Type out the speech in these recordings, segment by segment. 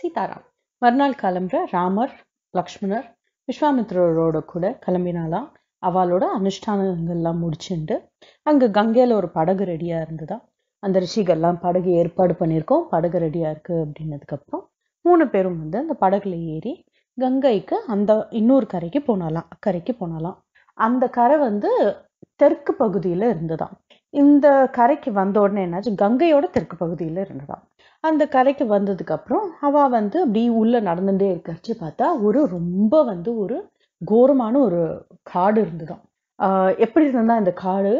சீதாராம் மறுநாள் கிளம்புற ராமர் லக்ஷ்மணர் விஸ்வாமித்ரோட கூட கிளம்பினாலாம் அவளோட அனுஷ்டானங்கள்லாம் முடிச்சுண்டு அங்கே கங்கையில் ஒரு படகு ரெடியாக இருந்ததா அந்த ரிஷிகள்லாம் படகு ஏற்பாடு பண்ணியிருக்கோம் படகு ரெடியாக இருக்குது அப்படின்னதுக்கப்புறம் மூணு பேரும் வந்து அந்த படகுல ஏறி கங்கைக்கு அந்த இன்னொரு கரைக்கு போனாலாம் அக்கரைக்கு போனாலாம் அந்த கரை வந்து தெற்கு பகுதியில் இருந்ததாம் இந்த கரைக்கு வந்த உடனே என்னாச்சு கங்கையோட தெற்கு பகுதியில் இருந்ததாம் அந்த கரைக்கு வந்ததுக்கப்புறம் அவள் வந்து அப்படி உள்ளே நடந்துகிட்டே இருக்கிறச்சு பார்த்தா ஒரு ரொம்ப வந்து ஒரு கோரமான ஒரு காடு இருந்ததும் எப்படி இருந்தா இந்த காடு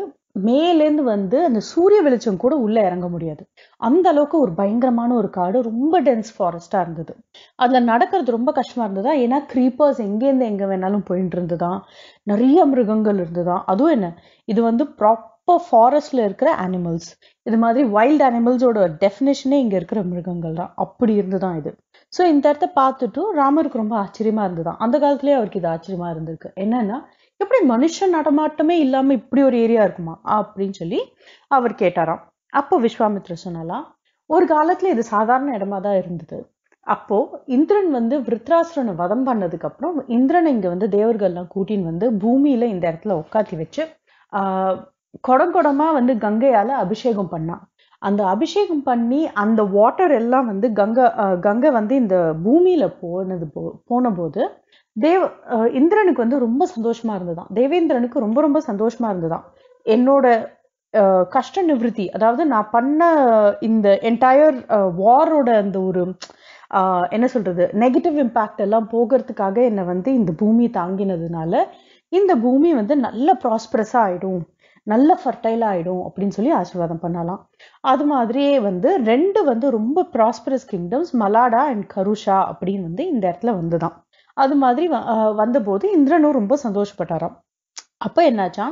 மேலேருந்து வந்து அந்த சூரிய வெளிச்சம் கூட உள்ளே இறங்க முடியாது அந்த அளவுக்கு ஒரு பயங்கரமான ஒரு காடு ரொம்ப டென்ஸ் ஃபாரஸ்ட்டாக இருந்தது அதில் நடக்கிறது ரொம்ப கஷ்டமாக இருந்ததா ஏன்னா க்ரீப்பர்ஸ் எங்கேருந்து எங்கே வேணாலும் போயிட்டு இருந்ததா நிறைய மிருகங்கள் இருந்ததா அதுவும் என்ன இது வந்து ப்ராப் அப்போ ஃபாரஸ்ட்டில் இருக்கிற அனிமல்ஸ் இது மாதிரி வைல்டு அனிமல்ஸோட டெஃபினேஷனே இங்கே இருக்கிற மிருகங்கள் தான் அப்படி இருந்து தான் இது ஸோ இந்த இடத்த பார்த்துட்டு ராமருக்கு ரொம்ப ஆச்சரியமாக இருந்ததான் அந்த காலத்துலேயே அவருக்கு இது ஆச்சரியமாக இருந்திருக்கு என்னென்னா எப்படி மனுஷன் நடமாட்டமே இல்லாமல் இப்படி ஒரு ஏரியா இருக்குமா அப்படின்னு சொல்லி அவர் கேட்டாராம் அப்போ விஸ்வாமித்ர சொன்னாலாம் ஒரு காலத்தில் இது சாதாரண இடமா தான் இருந்தது அப்போது இந்திரன் வந்து விருத்ராசுரனை வதம் பண்ணதுக்கப்புறம் இந்திரனை இங்கே வந்து தேவர்கள்லாம் கூட்டின்னு வந்து பூமியில் இந்த இடத்துல உட்காத்தி வச்சு கொடங்கொடமா வந்து கங்கையால அபிஷேகம் பண்ணான் அந்த அபிஷேகம் பண்ணி அந்த வாட்டர் எல்லாம் வந்து கங்கை கங்கை வந்து இந்த பூமியில போனது போ போன போது தேவ் இந்திரனுக்கு வந்து ரொம்ப சந்தோஷமா இருந்ததான் தேவேந்திரனுக்கு ரொம்ப ரொம்ப சந்தோஷமா இருந்ததான் என்னோட கஷ்ட நிவிருத்தி அதாவது நான் பண்ண இந்த என்டையர் வாரோட அந்த ஒரு என்ன சொல்றது நெகட்டிவ் இம்பேக்ட் எல்லாம் போகிறதுக்காக என்னை வந்து இந்த பூமி தாங்கினதுனால இந்த பூமி வந்து நல்ல ப்ராஸ்பரஸாக ஆயிடும் நல்ல ஃபர்டைல் ஆகிடும் அப்படின்னு சொல்லி ஆசீர்வாதம் பண்ணலாம் அது மாதிரியே வந்து ரெண்டு வந்து ரொம்ப prosperous kingdoms Malada and Karusha அப்படின்னு வந்து இந்த இடத்துல வந்து அது மாதிரி வந்தபோது இந்திரனும் ரொம்ப சந்தோஷப்பட்டாராம் அப்ப என்னாச்சா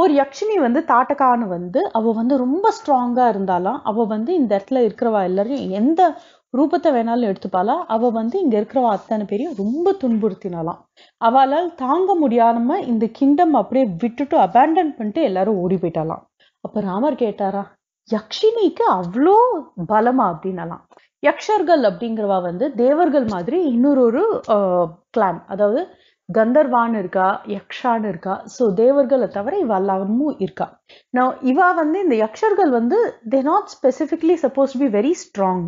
ஒரு யக்ஷினி வந்து தாட்டக்கான்னு வந்து அவ வந்து ரொம்ப ஸ்ட்ராங்கா இருந்தாலும் அவ வந்து இந்த இடத்துல இருக்கிறவா எல்லாரையும் எந்த ரூபத்தை வேணாலும் எடுத்துப்பாளா அவ வந்து இங்க இருக்கிறவ அத்தனை பேரையும் ரொம்ப துன்புறுத்தினாலாம் அவளால் தாங்க முடியாம இந்த கிங்டம் அப்படியே விட்டுட்டு அபேண்டன் பண்ணிட்டு எல்லாரும் ஓடி போயிட்டாலாம் அப்ப ராமர் கேட்டாரா யக்ஷினிக்கு அவ்வளோ பலமா அப்படின்னலாம் யக்ஷர்கள் அப்படிங்கிறவா வந்து தேவர்கள் மாதிரி இன்னொரு ஒரு கிளான் அதாவது கந்தர்வான்னு இருக்கா யக்ஷான்னு இருக்கா ஸோ தேவர்களை தவிர இவ எல்லாமும் இருக்கா நான் இவா வந்து இந்த யக்ஷர்கள் வந்து they not specifically suppose be very strong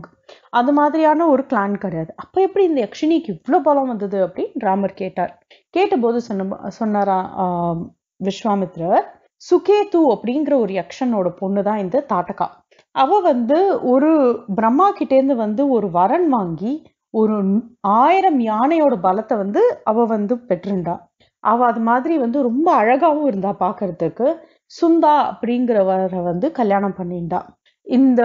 அது மாதிரியான ஒரு கிளான் கிடையாது அப்போ எப்படி இந்த யக்ஷினிக்கு இவ்வளோ பலம் வந்தது அப்படின்னு ராமர் கேட்டார் கேட்டபோது சொன்ன சொன்னாரா விஸ்வாமித்ரர் சுகேது அப்படிங்கிற ஒரு யக்ஷனோட பொண்ணு தான் இந்த தாட்டகா அவ வந்து ஒரு பிரம்மா கிட்டேருந்து வந்து ஒரு வரன் வாங்கி ஒரு ஆயிரம் யானையோட பலத்தை வந்து அவ வந்து பெற்றிருந்தா அவ அது மாதிரி வந்து ரொம்ப அழகாவும் இருந்தா பாக்குறதுக்கு சுந்தா அப்படிங்கிறவரை வந்து கல்யாணம் பண்ணிண்டா இந்த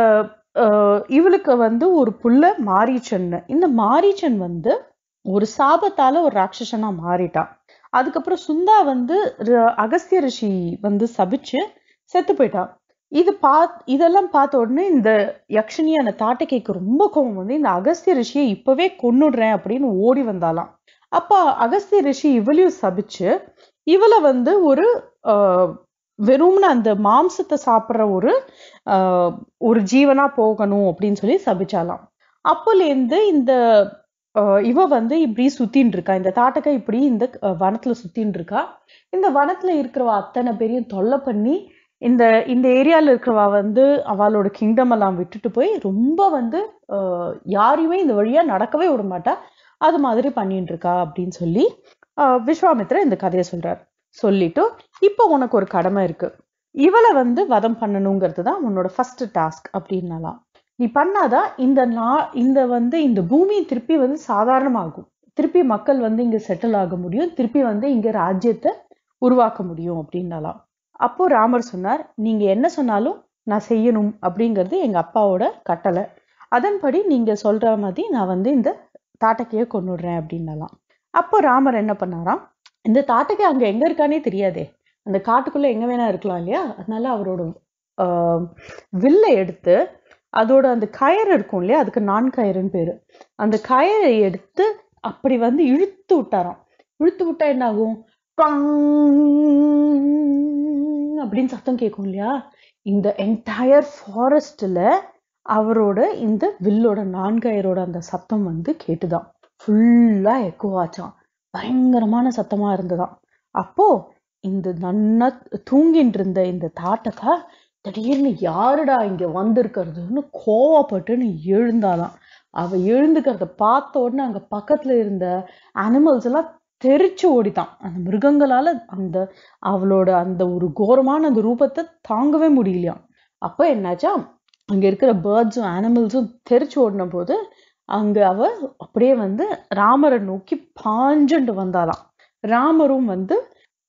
இவளுக்கு வந்து ஒரு புள்ள மாரீச்சன் இந்த மாரீச்சன் வந்து ஒரு சாபத்தால ஒரு ராட்சசனா மாறிட்டான் அதுக்கப்புறம் சுந்தா வந்து அகஸ்திய ரிஷி வந்து சபிச்சு செத்து போயிட்டான் இது பா இதெல்லாம் பார்த்த உடனே இந்த யக்ஷனியான தாட்டகைக்கு ரொம்ப கோபம் வந்து இந்த அகஸ்திய ரிஷியை இப்பவே கொன்னுடுறேன் அப்படின்னு ஓடி வந்தாலாம் அப்போ அகஸ்திய ரிஷி இவளையும் சபிச்சு இவளை வந்து ஒரு வெறும்னு அந்த மாம்சத்தை சாப்பிட்ற ஒரு ஒரு ஜீவனா போகணும் அப்படின்னு சொல்லி சபிச்சாலாம் அப்போலேருந்து இந்த இவ வந்து இப்படி சுத்தின்னு இருக்கா இந்த தாட்டக்கா இப்படி இந்த வனத்துல சுத்தின்னு இருக்கா இந்த வனத்துல இருக்கிறவ அத்தனை பேரையும் தொல்லை பண்ணி இந்த இந்த ஏரியாவில் இருக்கிறவா வந்து அவளோட கிங்டம் எல்லாம் விட்டுட்டு போய் ரொம்ப வந்து யாரையுமே இந்த வழியாக நடக்கவே விட மாட்டா அது மாதிரி பண்ணிட்டு இருக்கா அப்படின்னு சொல்லி விஸ்வாமித்ர இந்த கதையை சொல்றார் சொல்லிட்டு இப்போ உனக்கு ஒரு கடமை இருக்கு இவளை வந்து வதம் பண்ணணுங்கிறது தான் உன்னோட ஃபர்ஸ்ட் டாஸ்க் அப்படின்னாலாம் நீ பண்ணாதான் இந்த நா இந்த வந்து இந்த பூமி திருப்பி வந்து சாதாரணமாகும் திருப்பி மக்கள் வந்து இங்க செட்டில் ஆக முடியும் திருப்பி வந்து இங்க ராஜ்யத்தை உருவாக்க முடியும் அப்படின்னாலாம் அப்போ ராமர் சொன்னார் நீங்க என்ன சொன்னாலும் நான் செய்யணும் அப்படிங்கிறது எங்க அப்பாவோட கட்டளை அதன்படி நீங்க சொல்ற மாதிரி நான் வந்து இந்த தாட்டக்கையை கொண்டுடுறேன் அப்படின்னலாம் அப்போ ராமர் என்ன பண்ணாராம் இந்த தாட்டக்கை அங்க எங்க இருக்கானே தெரியாதே அந்த காட்டுக்குள்ளே எங்க வேணா இருக்கலாம் இல்லையா அதனால அவரோட வில்லை எடுத்து அதோட அந்த கயிறு இருக்கும் இல்லையா அதுக்கு நான் கயிறுன்னு பேரு அந்த கயரை எடுத்து அப்படி வந்து இழுத்து விட்டாராம் இழுத்து விட்டா என்னாகும் அப்படின்னு சத்தம் கேட்கும் இல்லையா இந்த என்டையர் ஃபாரஸ்டில் அவரோட இந்த வில்லோட நான்காயரோட அந்த சத்தம் வந்து கேட்டுதான் ஃபுல்லாக எக்குவாச்சான் பயங்கரமான சத்தமாக இருந்ததாம் அப்போ இந்த நன்னா தூங்கிட்டு இருந்த இந்த தாட்டக்கா திடீர்னு யாருடா இங்கே வந்திருக்கிறதுன்னு கோவப்பட்டுன்னு எழுந்தாதான் அவள் எழுந்துக்கிறத பார்த்த உடனே அங்கே பக்கத்தில் இருந்த அனிமல்ஸ் எல்லாம் தெரிச்சு ஓடித்தான் அந்த மிருகங்களால் அந்த அவளோட அந்த ஒரு கோரமான அந்த ரூபத்தை தாங்கவே முடியலையாம் அப்போ என்னாச்சா அங்கே இருக்கிற பேர்ட்ஸும் அனிமல்ஸும் தெரிச்சு ஓடின போது அங்கே அவ அப்படியே வந்து ராமரை நோக்கி பாஞ்சண்டு வந்தாலாம் ராமரும் வந்து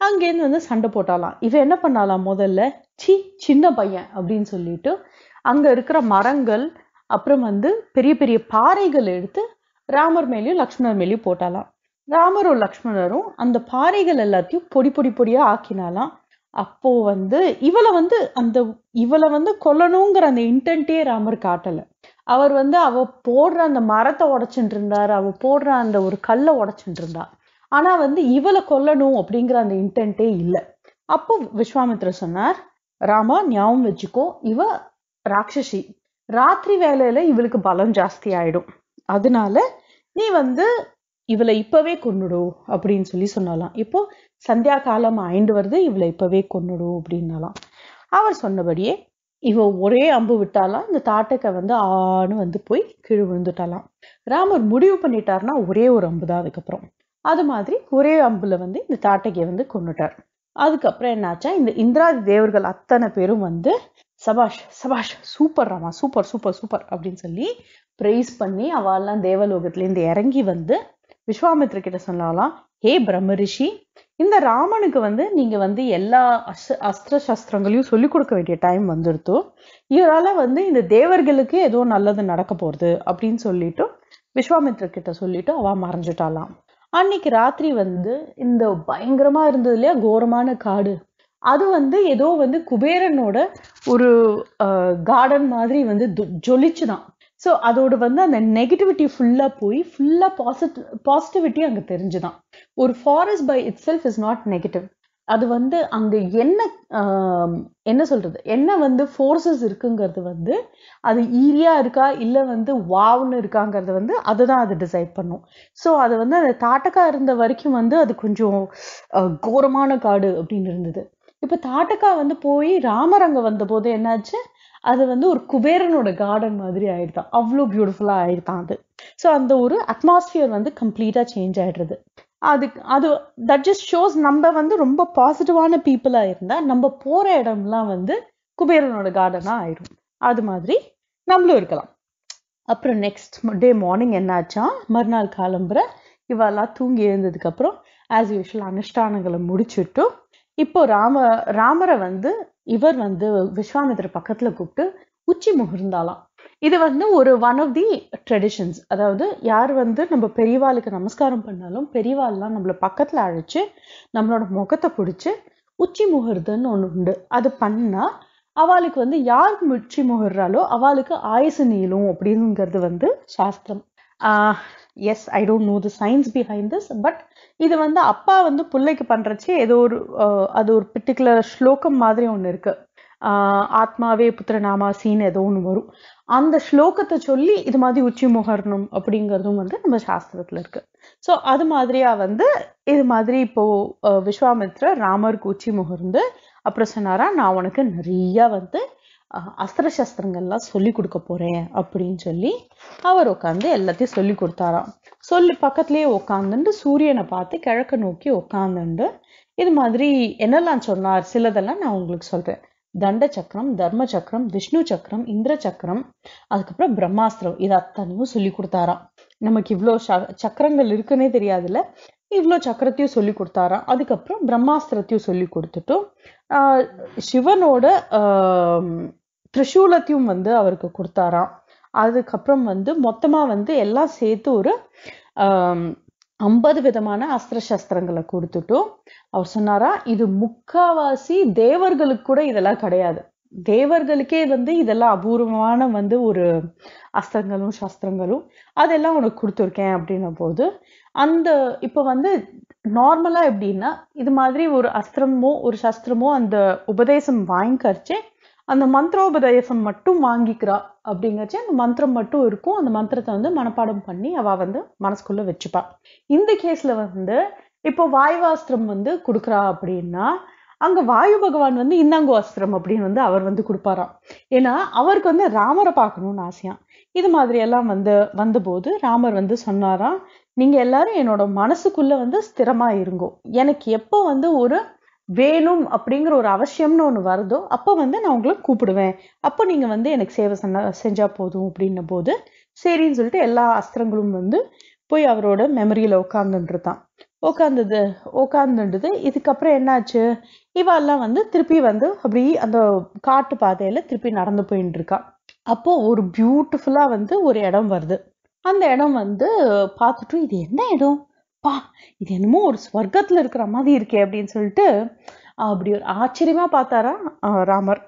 அங்கேருந்து வந்து சண்டை போட்டாலாம் இவ என்ன பண்ணாலாம் முதல்ல சி சின்ன பையன் அப்படின்னு சொல்லிட்டு அங்கே இருக்கிற மரங்கள் அப்புறம் வந்து பெரிய பெரிய பாறைகள் எடுத்து ராமர் மேலேயும் லக்ஷ்மணர் மேலேயும் போட்டாலாம் ராமரும் லக்ஷ்மணரும் அந்த பாறைகள் எல்லாத்தையும் பொடி பொடி பொடியா ஆக்கினாலாம் அப்போ வந்து இவளை வந்து அந்த இவளை வந்து கொல்லணுங்கிற அந்த இன்டென்ட்டே ராமர் காட்டலை அவர் வந்து அவள் போடுற அந்த மரத்தை உடச்சுட்டு இருந்தார் அவள் போடுற அந்த ஒரு கல்லை உடச்சுட்டு இருந்தா ஆனா வந்து இவளை கொல்லணும் அப்படிங்கிற அந்த இன்டென்ட்டே இல்லை அப்போ விஸ்வாமித்ர சொன்னார் ராமா ஞாபகம் வச்சுக்கோ இவ ராட்சசி ராத்திரி வேலையில இவளுக்கு பலம் ஜாஸ்தி ஆயிடும் அதனால நீ வந்து இவளை இப்பவே கொண்டுடும் அப்படின்னு சொல்லி சொன்னாலாம் இப்போ சந்தியா காலம் ஆயிண்டு வருது இவளை இப்பவே கொண்டுடும் அப்படின்னாலாம் அவர் சொன்னபடியே இவ ஒரே அம்பு விட்டாலாம் இந்த தாட்டக்க வந்து ஆணு வந்து போய் கீழ் விழுந்துட்டாலாம் ராமர் முடிவு பண்ணிட்டார்னா ஒரே ஒரு அம்பு தான் அதுக்கப்புறம் அது மாதிரி ஒரே அம்புல வந்து இந்த தாட்டகையை வந்து கொண்டுட்டார் அதுக்கப்புறம் என்னாச்சா இந்த இந்திராதி தேவர்கள் அத்தனை பேரும் வந்து சபாஷ் சபாஷ் super Rama super super super அப்படின்னு சொல்லி ப்ரைஸ் பண்ணி அவெல்லாம் தேவலோகத்துலேருந்து இறங்கி வந்து விஸ்வாமித்ர கிட்ட சொன்னாலாம் ஹே ரிஷி இந்த ராமனுக்கு வந்து நீங்க வந்து எல்லா அஸ்த அஸ்திர சஸ்திரங்களையும் சொல்லிக் கொடுக்க வேண்டிய டைம் வந்துடுத்து இவரால வந்து இந்த தேவர்களுக்கு ஏதோ நல்லது நடக்க போறது அப்படின்னு சொல்லிட்டு விஸ்வாமித்ர கிட்ட சொல்லிட்டு அவ மறைஞ்சிட்டாலாம் அன்னைக்கு ராத்திரி வந்து இந்த பயங்கரமா இருந்தது இல்லையா கோரமான காடு அது வந்து ஏதோ வந்து குபேரனோட ஒரு கார்டன் மாதிரி வந்து ஜொலிச்சுதான் ஸோ அதோட வந்து அந்த நெகட்டிவிட்டி ஃபுல்லாக போய் ஃபுல்லாக பாசிட்டிவ் பாசிட்டிவிட்டி அங்கே தெரிஞ்சுதான் ஒரு forest by itself is not negative அது வந்து அங்கே என்ன என்ன சொல்கிறது என்ன வந்து ஃபோர்ஸஸ் இருக்குங்கிறது வந்து அது ஈரியாக இருக்கா இல்லை வந்து வாவ்னு இருக்காங்கிறது வந்து அதுதான் அது டிசைட் பண்ணும் ஸோ அது வந்து அந்த தாட்டக்கா இருந்த வரைக்கும் வந்து அது கொஞ்சம் கோரமான காடு அப்படின்னு இருந்தது இப்போ தாட்டக்கா வந்து போய் ராமரங்கம் வந்தபோது என்னாச்சு அது வந்து ஒரு குபேரனோட கார்டன் மாதிரி ஆயிடுதான் அவ்வளோ பியூட்டிஃபுல்லாக ஆயிடுதான் அது ஸோ அந்த ஒரு அட்மாஸ்பியர் வந்து கம்ப்ளீட்டாக சேஞ்ச் ஆயிடுறது அதுக்கு அது தட் ஜஸ்ட் ஷோஸ் நம்ம வந்து ரொம்ப பாசிட்டிவான பீப்புளாக இருந்தால் நம்ம போகிற இடம்லாம் வந்து குபேரனோட கார்டனாக ஆயிரும் அது மாதிரி நம்மளும் இருக்கலாம் அப்புறம் நெக்ஸ்ட் டே மார்னிங் என்னாச்சா மறுநாள் காலம்புற இவெல்லாம் தூங்கி எழுந்ததுக்கப்புறம் ஆஸ் யூஷுவல் அனுஷ்டானங்களை முடிச்சுட்டும் இப்போ ராம ராமரை வந்து இவர் வந்து விஸ்வாமித்திர பக்கத்துல கூப்பிட்டு உச்சி முகர்ந்தாலாம் இது வந்து ஒரு ஒன் ஆஃப் தி ட்ரெடிஷன்ஸ் அதாவது யார் வந்து நம்ம பெரியவாளுக்கு நமஸ்காரம் பண்ணாலும் பெரியவாள்லாம் நம்மளை பக்கத்தில் அழைச்சி நம்மளோட முகத்தை பிடிச்சி உச்சி முகர்துன்னு ஒன்று உண்டு அது பண்ணால் அவளுக்கு வந்து யாருக்கு உச்சி முகர்றாலோ அவளுக்கு ஆயுசு நீளும் அப்படிங்கிறது வந்து சாஸ்திரம் yes I don't know the science behind this but இது வந்து அப்பா வந்து பிள்ளைக்கு பண்ணுறச்சு ஏதோ ஒரு uh, அது ஒரு பர்டிகுலர் ஸ்லோகம் மாதிரி ஒன்று ஆஹ் uh, ஆத்மாவே சீன் ஏதோ ஒன்று வரும் அந்த ஸ்லோகத்தை சொல்லி இது மாதிரி உச்சி முகரணும் அப்படிங்கிறதும் வந்து நம்ம சாஸ்திரத்தில் இருக்கு ஸோ அது மாதிரியா வந்து இது மாதிரி இப்போ uh, விஸ்வாமித்ர ராமருக்கு உச்சி முகர்ந்து அப்புறம் சொன்னாரா நான் உனக்கு நிறையா வந்து அஸ்திர சஸ்திரங்கள்லாம் சொல்லி கொடுக்க போறேன் அப்படின்னு சொல்லி அவர் உட்காந்து எல்லாத்தையும் சொல்லி கொடுத்தாராம் சொல்லி பக்கத்துலயே உட்காந்துண்டு சூரியனை பார்த்து கிழக்க நோக்கி உட்காந்துண்டு இது மாதிரி என்னெல்லாம் சொன்னார் சிலதெல்லாம் நான் உங்களுக்கு சொல்றேன் தண்ட சக்கரம் தர்ம சக்கரம் விஷ்ணு சக்கரம் இந்திர சக்கரம் அதுக்கப்புறம் பிரம்மாஸ்திரம் இது அத்தனையும் சொல்லி கொடுத்தாராம் நமக்கு இவ்வளோ சக்கரங்கள் இருக்குன்னே தெரியாதுல்ல இவ்வளோ சக்கரத்தையும் சொல்லி கொடுத்தாராம் அதுக்கப்புறம் பிரம்மாஸ்திரத்தையும் சொல்லி கொடுத்துட்டும் சிவனோட திரிசூலத்தையும் வந்து அவருக்கு கொடுத்தாராம் அதுக்கப்புறம் வந்து மொத்தமாக வந்து எல்லாம் சேர்த்து ஒரு ஐம்பது விதமான அஸ்திர சஸ்திரங்களை கொடுத்துட்டும் அவர் சொன்னாரா இது முக்காவாசி தேவர்களுக்கு கூட இதெல்லாம் கிடையாது தேவர்களுக்கே வந்து இதெல்லாம் அபூர்வமான வந்து ஒரு அஸ்திரங்களும் சாஸ்திரங்களும் அதெல்லாம் உனக்கு கொடுத்துருக்கேன் அப்படின்னும் போது அந்த இப்போ வந்து நார்மலாக எப்படின்னா இது மாதிரி ஒரு அஸ்திரமோ ஒரு சஸ்திரமோ அந்த உபதேசம் வாங்கிக்கரிச்சே அந்த மந்திரோபதேசம் மட்டும் வாங்கிக்கிறா அப்படிங்கிறச்சே அந்த மந்திரம் மட்டும் இருக்கும் அந்த மந்திரத்தை வந்து மனப்பாடம் பண்ணி அவள் வந்து மனசுக்குள்ளே வச்சுப்பா இந்த கேஸில் வந்து இப்போ வாய்வாஸ்திரம் வந்து கொடுக்குறா அப்படின்னா அங்கே வாயு பகவான் வந்து இந்தாங்கோ அஸ்திரம் அப்படின்னு வந்து அவர் வந்து கொடுப்பாராம் ஏன்னா அவருக்கு வந்து ராமரை பார்க்கணும்னு ஆசையாம் இது மாதிரியெல்லாம் வந்து வந்தபோது ராமர் வந்து சொன்னாராம் நீங்கள் எல்லாரும் என்னோட மனசுக்குள்ளே வந்து ஸ்திரமாக இருங்கோ எனக்கு எப்போ வந்து ஒரு வேணும் அப்படிங்கிற ஒரு அவசியம்னு ஒன்று வருதோ அப்போ வந்து நான் உங்களை கூப்பிடுவேன் அப்போ நீங்கள் வந்து எனக்கு சேவை சொன்ன செஞ்சால் போதும் அப்படின்ன போது சரின்னு சொல்லிட்டு எல்லா அஸ்திரங்களும் வந்து போய் அவரோட மெமரியில் இருந்தான் உட்காந்தது உட்காந்துடுது இதுக்கப்புறம் என்னாச்சு இவெல்லாம் வந்து திருப்பி வந்து அப்படி அந்த காட்டு பாதையில திருப்பி நடந்து போயின்னு இருக்கா அப்போ ஒரு பியூட்டிஃபுல்லா வந்து ஒரு இடம் வருது அந்த இடம் வந்து பார்த்துட்டு இது என்ன இடம் பா இது என்னமோ ஒரு ஸ்வர்க்கத்துல இருக்கிற மாதிரி இருக்கே அப்படின்னு சொல்லிட்டு அப்படி ஒரு ஆச்சரியமா பார்த்தாரா ராமர்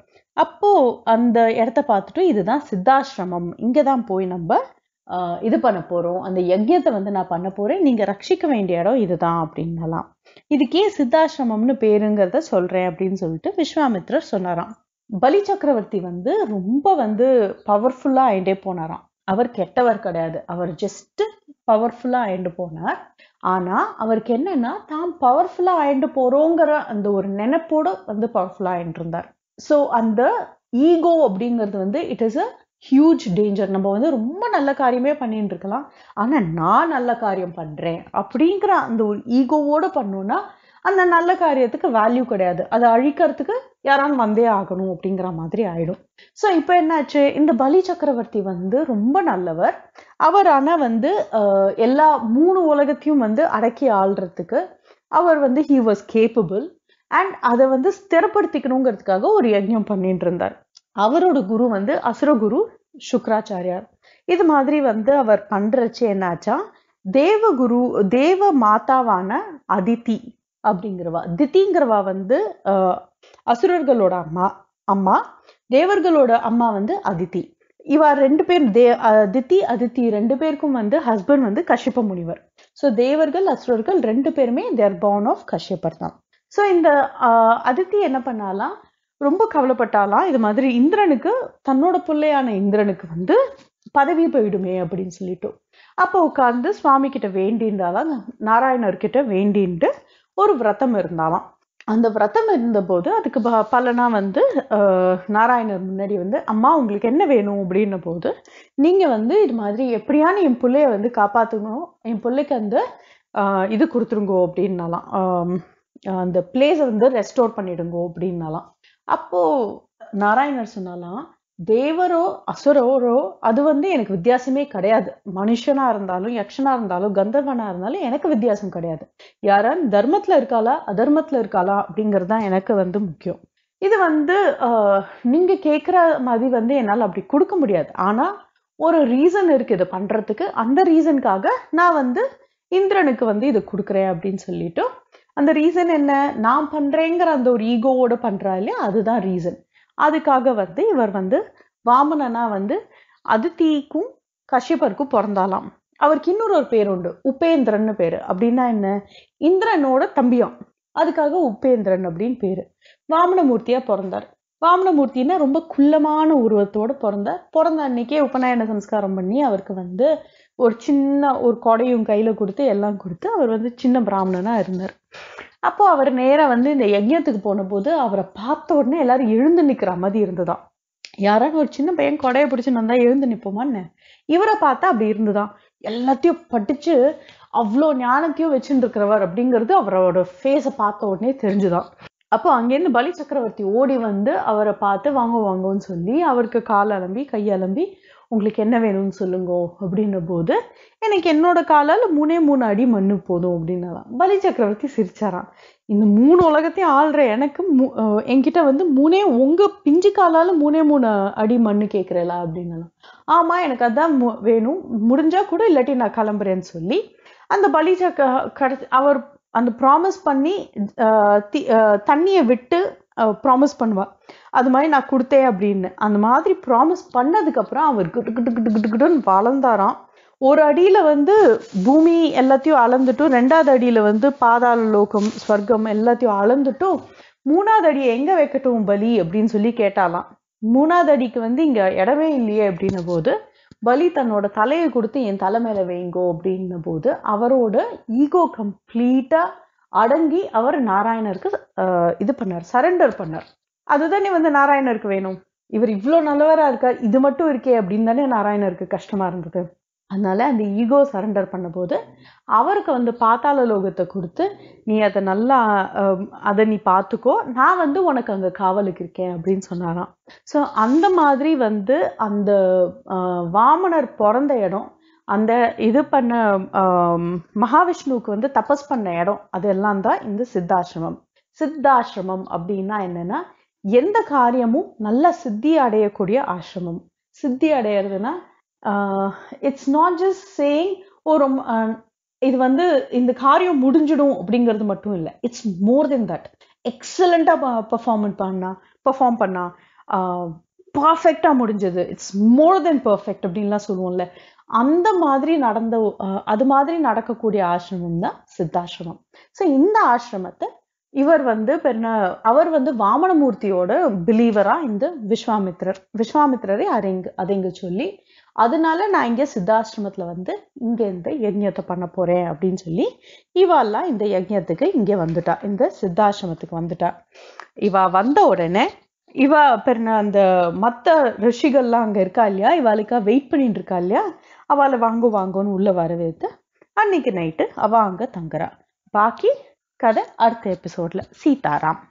அப்போ அந்த இடத்த பார்த்துட்டு இதுதான் சித்தாசிரமம் இங்கதான் போய் நம்ம இது பண்ண போகிறோம் அந்த யஜ்யத்தை வந்து நான் பண்ண போகிறேன் நீங்கள் ரட்சிக்க வேண்டிய இடம் இதுதான் அப்படின்னலாம் இதுக்கே சித்தாசிரமம்னு பேருங்கிறத சொல்கிறேன் அப்படின்னு சொல்லிட்டு விஸ்வாமித்ரர் சொன்னாராம் பலி சக்கரவர்த்தி வந்து ரொம்ப வந்து பவர்ஃபுல்லாக ஆயிட்டே போனாராம் அவர் கெட்டவர் கிடையாது அவர் ஜஸ்ட் பவர்ஃபுல்லாக ஆயிட்டு போனார் ஆனால் அவருக்கு என்னன்னா தாம் பவர்ஃபுல்லாக ஆயிட்டு போகிறோங்கிற அந்த ஒரு நினைப்போடு வந்து பவர்ஃபுல்லாக ஆயிட்டு இருந்தார் ஸோ அந்த ஈகோ அப்படிங்கிறது வந்து it is a huge danger நம்ம வந்து ரொம்ப நல்ல காரியமே பண்ணிட்டு இருக்கலாம் ஆனால் நான் நல்ல காரியம் பண்ணுறேன் அப்படிங்கிற அந்த ஒரு ஈகோவோட பண்ணோன்னா அந்த நல்ல காரியத்துக்கு வேல்யூ கிடையாது அதை அழிக்கிறதுக்கு யாராலும் வந்தே ஆகணும் அப்படிங்கிற மாதிரி ஆயிடும் ஸோ இப்போ என்னாச்சு இந்த பலி சக்கரவர்த்தி வந்து ரொம்ப நல்லவர் அவர் ஆனால் வந்து எல்லா மூணு உலகத்தையும் வந்து அடக்கி ஆள்றதுக்கு அவர் வந்து ஹீ வாஸ் கேப்பபிள் அண்ட் அதை வந்து ஸ்திரப்படுத்திக்கணுங்கிறதுக்காக ஒரு யஜ்ஞம் பண்ணிட்டு இருந்தார் அவரோட குரு வந்து அசுரகுரு சுக்கராச்சாரியார் இது மாதிரி வந்து அவர் பண்றச்சு என்னாச்சா தேவகுரு தேவ மாதாவான அதித்தி அப்படிங்கிறவா திதிங்கிறவா வந்து அசுரர்களோட அம்மா அம்மா தேவர்களோட அம்மா வந்து அதித்தி இவா ரெண்டு பேர் தே தித்தி அதித்தி ரெண்டு பேருக்கும் வந்து ஹஸ்பண்ட் வந்து கஷ்யப்ப முனிவர் ஸோ தேவர்கள் அசுரர்கள் ரெண்டு பேருமே தேர் பார்ன் ஆஃப் கஷ்யப்பர் தான் ஸோ இந்த அதித்தி என்ன பண்ணாலாம் ரொம்ப கவலைப்பட்டாலாம் இது மாதிரி இந்திரனுக்கு தன்னோட பிள்ளையான இந்திரனுக்கு வந்து பதவி போயிடுமே அப்படின்னு சொல்லிட்டு அப்போ உட்காந்து சுவாமி கிட்ட வேண்டின்றாலாம் நாராயணர்கிட்ட வேண்டின்ட்டு ஒரு விரதம் இருந்தாலாம் அந்த விரதம் இருந்தபோது அதுக்கு ப பலனாக வந்து நாராயணர் முன்னாடி வந்து அம்மா உங்களுக்கு என்ன வேணும் அப்படின்ன போது நீங்கள் வந்து இது மாதிரி எப்படியான என் பிள்ளைய வந்து காப்பாற்றணும் என் பிள்ளைக்கு அந்த இது கொடுத்துருங்கோ அப்படின்னாலாம் அந்த பிளேஸை வந்து ரெஸ்டோர் பண்ணிடுங்கோ அப்படின்னாலாம் அப்போ நாராயணர் சொன்னாலாம் தேவரோ அசுரரோ அது வந்து எனக்கு வித்தியாசமே கிடையாது மனுஷனா இருந்தாலும் யக்ஷனா இருந்தாலும் கந்தர்வனா இருந்தாலும் எனக்கு வித்தியாசம் கிடையாது யாரும் தர்மத்துல இருக்காளா அதர்மத்துல இருக்காளா அப்படிங்கிறது தான் எனக்கு வந்து முக்கியம் இது வந்து நீங்க கேட்குற மாதிரி வந்து என்னால் அப்படி கொடுக்க முடியாது ஆனா ஒரு ரீசன் இருக்கு இதை பண்றதுக்கு அந்த ரீசனுக்காக நான் வந்து இந்திரனுக்கு வந்து இதை கொடுக்குறேன் அப்படின்னு சொல்லிட்டு அந்த ரீசன் என்ன நான் பண்ணுறேங்கிற அந்த ஒரு ஈகோவோட பண்ணுறா இல்லையா அதுதான் ரீசன் அதுக்காக வந்து இவர் வந்து வாமனனா வந்து அதித்திக்கும் கஷ்யப்பருக்கும் பிறந்தாலாம் அவருக்கு இன்னொரு ஒரு பேர் உண்டு உபேந்திரன் பேர் அப்படின்னா என்ன இந்திரனோட தம்பியம் அதுக்காக உபேந்திரன் அப்படின்னு பேர் வாமனமூர்த்தியா பிறந்தார் வாமனமூர்த்தின்னா ரொம்ப குள்ளமான உருவத்தோடு பிறந்தார் பிறந்த அன்னைக்கே உபநயன சம்ஸ்காரம் பண்ணி அவருக்கு வந்து ஒரு சின்ன ஒரு கொடையும் கையில் கொடுத்து எல்லாம் கொடுத்து அவர் வந்து சின்ன பிராமணனாக இருந்தார் அப்போது அவர் நேராக வந்து இந்த யஜ்யத்துக்கு போனபோது அவரை பார்த்த உடனே எல்லாரும் எழுந்து நிற்கிற மாதிரி இருந்ததான் யாராவது ஒரு சின்ன பையன் கொடையை பிடிச்சி நான் எழுந்து நிற்போமான்னு இவரை பார்த்தா அப்படி இருந்துதான் எல்லாத்தையும் படித்து அவ்வளோ ஞானத்தையும் வச்சுட்டு இருக்கிறவர் அப்படிங்கிறது அவரோட ஃபேஸை பார்த்த உடனே தெரிஞ்சுதான் அப்போ அங்கேருந்து பலி சக்கரவர்த்தி ஓடி வந்து அவரை பார்த்து வாங்க வாங்கன்னு சொல்லி அவருக்கு கால் அலம்பி கையலம்பி உங்களுக்கு என்ன வேணும்னு சொல்லுங்கோ அப்படின்ன போது எனக்கு என்னோட காலால் மூணே மூணு அடி மண்ணு போதும் அப்படின்னலாம் பலி சக்கரவர்த்தி சிரிச்சாராம் இந்த மூணு உலகத்தையும் ஆள்ற எனக்கு என்கிட்ட வந்து மூணே உங்க பிஞ்சு காலால் மூணே மூணு அடி மண்ணு கேட்குறலா அப்படின்னலாம் ஆமாம் எனக்கு அதான் வேணும் முடிஞ்சா கூட இல்லாட்டி நான் கிளம்புறேன்னு சொல்லி அந்த பலி சக்க கடைசி அவர் அந்த ப்ராமிஸ் பண்ணி தண்ணியை விட்டு ப்ராமிஸ் பண்ணுவாள் அது மாதிரி நான் கொடுத்தேன் அப்படின்னு அந்த மாதிரி ப்ராமிஸ் பண்ணதுக்கப்புறம் அவர் கிட்டு கிட்டு கிட்டு கிட்டு கிட்டுன்னு வளர்ந்தாராம் ஒரு அடியில் வந்து பூமி எல்லாத்தையும் அளந்துட்டும் ரெண்டாவது அடியில் வந்து பாதாள லோகம் ஸ்வர்க்கம் எல்லாத்தையும் அளந்துட்டும் மூணாவது அடியை எங்கே வைக்கட்டும் பலி அப்படின்னு சொல்லி கேட்டாலாம் மூணாவது அடிக்கு வந்து இங்கே இடமே இல்லையே அப்படின்ன போது பலி தன்னோட தலையை கொடுத்து என் தலை மேல வைங்கோ அப்படின்ன போது அவரோட ஈகோ கம்ப்ளீட்டா அடங்கி அவர் நாராயணருக்கு இது பண்ணார் சரண்டர் பண்ணார் அதுதானே வந்து நாராயணருக்கு வேணும் இவர் இவ்வளோ நல்லவராக இருக்கார் இது மட்டும் இருக்கே அப்படின்னு தானே நாராயணருக்கு கஷ்டமாக இருந்தது அதனால் அந்த ஈகோ சரண்டர் பண்ணும்போது அவருக்கு வந்து பாத்தாள லோகத்தை கொடுத்து நீ அதை நல்லா அதை நீ பார்த்துக்கோ நான் வந்து உனக்கு அங்கே காவலுக்கு இருக்கேன் அப்படின்னு சொன்னாராம் ஸோ அந்த மாதிரி வந்து அந்த வாமனர் பிறந்த இடம் அந்த இது பண்ண மகாவிஷ்ணுவுக்கு வந்து தபஸ் பண்ண இடம் அதெல்லாம் தான் இந்த சித்தாசிரமம் சித்தாசிரமம் அப்படின்னா என்னென்னா எந்த காரியமும் நல்ல சித்தி அடையக்கூடிய ஆசிரமம் சித்தி அடையிறதுன்னா it's not just saying oh ரொம்ப இது வந்து இந்த காரியம் முடிஞ்சிடும் அப்படிங்கிறது மட்டும் இல்லை இட்ஸ் மோர் தென் தட் எக்ஸலண்ட்டாக பர்ஃபார்மன் பண்ணா பர்ஃபார்ம் பண்ணா பர்ஃபெக்டாக முடிஞ்சது இட்ஸ் மோர் தென் பர்ஃபெக்ட் அப்படின்லாம் சொல்லுவோம்ல அந்த மாதிரி நடந்த அது மாதிரி நடக்கக்கூடிய ஆசிரமம் தான் சித்தாசிரமம் ஸோ இந்த ஆசிரமத்தை இவர் வந்து பெருனா அவர் வந்து வாமனமூர்த்தியோட பிலீவரா இந்த விஸ்வாமித்ரர் விஸ்வாமித்ரரை அறிங்கு அதைங்க சொல்லி அதனால நான் இங்கே சித்தாசிரமத்துல வந்து இங்கே இந்த யஜ்யத்தை பண்ண போறேன் அப்படின்னு சொல்லி இவாலாம் இந்த யஜ்யத்துக்கு இங்கே வந்துட்டா இந்த சித்தாசிரமத்துக்கு வந்துட்டா இவா வந்த உடனே இவா பெருனா அந்த மத்த ரிஷிகள்லாம் அங்க இருக்கா இல்லையா இவாளுக்கா வெயிட் பண்ணிட்டு இருக்கா இல்லையா அவளை வாங்கு வாங்குன்னு உள்ளே வரவேற்று அன்னைக்கு நைட்டு அவள் அங்க தங்குறா பாக்கி கதை அடுத்த எபிசோட்ல சீதாராம்